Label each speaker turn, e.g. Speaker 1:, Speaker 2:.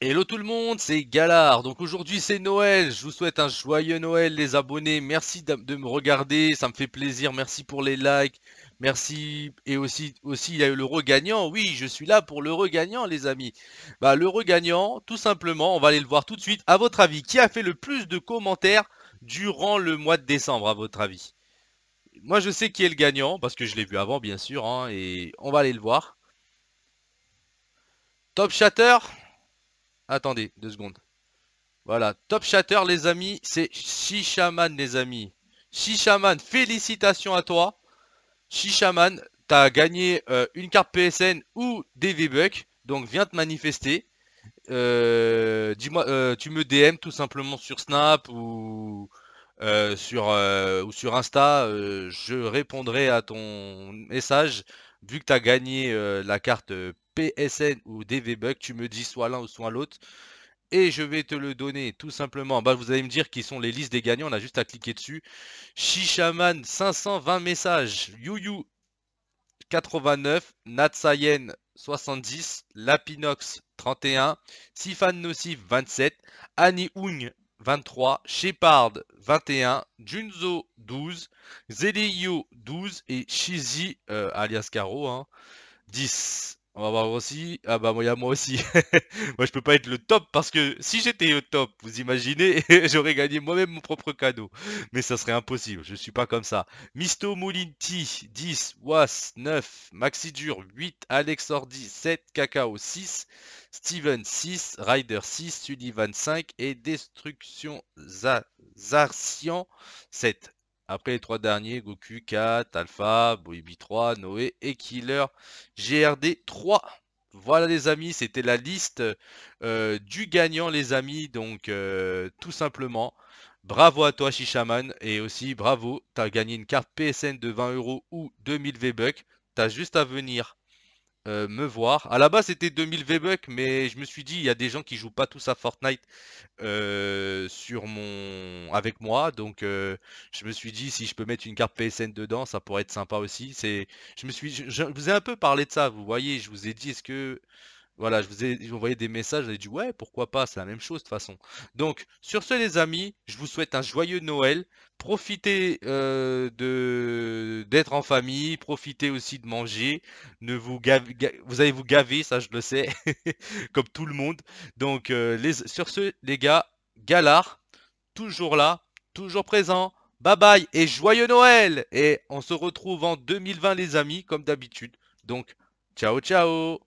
Speaker 1: Hello tout le monde, c'est Galard. Donc aujourd'hui c'est Noël. Je vous souhaite un joyeux Noël les abonnés. Merci de me regarder, ça me fait plaisir. Merci pour les likes. Merci. Et aussi, aussi il y a eu le gagnant. Oui, je suis là pour le regagnant les amis. Bah, le regagnant, tout simplement, on va aller le voir tout de suite. À votre avis, qui a fait le plus de commentaires durant le mois de décembre à votre avis Moi je sais qui est le gagnant parce que je l'ai vu avant bien sûr hein, et on va aller le voir. Top chatter. Attendez, deux secondes. Voilà, top chatter les amis, c'est Shishaman les amis. Shishaman, félicitations à toi. Shishaman, t'as gagné euh, une carte PSN ou des V-Bucks, donc viens te manifester. Euh, dis-moi, euh, tu me DM tout simplement sur Snap ou sur, ou sur Insta, je répondrai à ton message vu que tu as gagné euh, la carte euh, PSN ou DVBug, tu me dis soit l'un ou soit l'autre. Et je vais te le donner tout simplement. Bah, vous allez me dire qui sont les listes des gagnants. On a juste à cliquer dessus. Shishaman 520 messages. Yuyu 89. Natsayen 70. Lapinox 31. Sifan Nocif 27. Annie Oung. 23, Shepard 21, Junzo 12, Zeleio 12 et Shizi, euh, alias Caro, 10. Hein, on va voir aussi. Ah bah, il y a moi aussi. moi, je peux pas être le top parce que si j'étais le top, vous imaginez, j'aurais gagné moi-même mon propre cadeau. Mais ça serait impossible. Je suis pas comme ça. Misto Moulinti, 10. Was, 9. Maxi Dur, 8. Alexordi, 7. Cacao, 6. Steven, 6. Ryder, 6. Sullivan, 5. Et Destruction Zarcian, 7. Après les trois derniers, Goku 4, Alpha, Boibi 3, Noé et Killer GRD 3. Voilà les amis, c'était la liste euh, du gagnant les amis, donc euh, tout simplement. Bravo à toi Shishaman et aussi bravo, Tu as gagné une carte PSN de 20 euros ou 2000 V-Bucks. T'as juste à venir euh, me voir. À la base, c'était 2000 V-Bucks, mais je me suis dit, il y a des gens qui jouent pas tous à Fortnite euh, sur mon... avec moi. Donc, euh, je me suis dit, si je peux mettre une carte PSN dedans, ça pourrait être sympa aussi. C'est, je me suis, je, vous ai un peu parlé de ça. Vous voyez, je vous ai dit, est-ce que voilà, je vous ai envoyé des messages, j'ai dit ouais, pourquoi pas, c'est la même chose de toute façon. Donc, sur ce les amis, je vous souhaite un joyeux Noël, profitez de d'être en famille, profiter aussi de manger. Ne vous vous allez vous gaver, ça je le sais, comme tout le monde. Donc euh, sur ce, les gars, Galard, toujours là, toujours présent. Bye bye et joyeux Noël Et on se retrouve en 2020 les amis, comme d'habitude. Donc, ciao ciao